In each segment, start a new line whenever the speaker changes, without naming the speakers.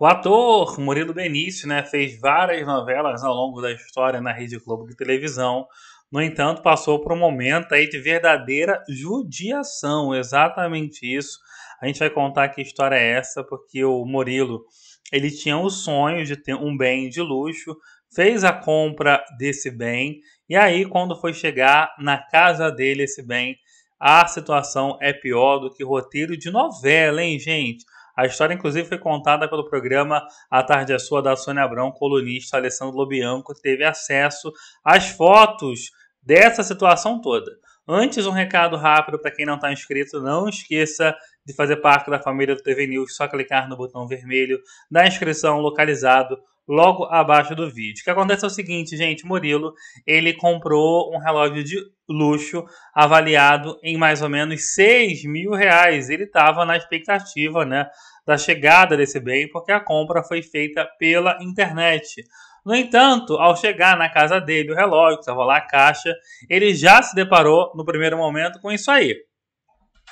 O ator Murilo Benício né, fez várias novelas ao longo da história na Rede Globo de televisão. No entanto, passou por um momento aí de verdadeira judiação, exatamente isso. A gente vai contar que história é essa, porque o Murilo ele tinha o sonho de ter um bem de luxo, fez a compra desse bem, e aí, quando foi chegar na casa dele esse bem, a situação é pior do que roteiro de novela, hein, gente? A história, inclusive, foi contada pelo programa A Tarde é Sua, da Sônia Abrão, colunista Alessandro Lobianco, que teve acesso às fotos dessa situação toda. Antes, um recado rápido para quem não está inscrito: não esqueça de fazer parte da família do TV News, só clicar no botão vermelho da inscrição localizado logo abaixo do vídeo. O que acontece é o seguinte, gente, Murilo, ele comprou um relógio de luxo avaliado em mais ou menos 6 mil reais. Ele estava na expectativa né, da chegada desse bem, porque a compra foi feita pela internet. No entanto, ao chegar na casa dele, o relógio, estava lá a caixa, ele já se deparou no primeiro momento com isso aí.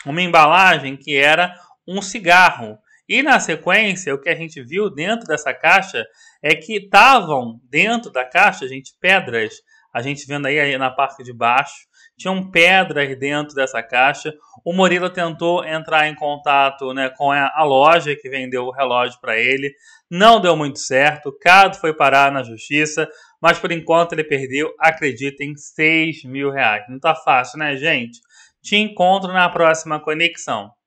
Uma embalagem que era um cigarro. E na sequência, o que a gente viu dentro dessa caixa é que estavam dentro da caixa, gente, pedras. A gente vendo aí na parte de baixo, tinham pedras dentro dessa caixa. O Murilo tentou entrar em contato né, com a loja que vendeu o relógio para ele. Não deu muito certo. O Cado foi parar na justiça, mas por enquanto ele perdeu, acreditem, 6 mil reais. Não tá fácil, né, gente? Te encontro na próxima conexão.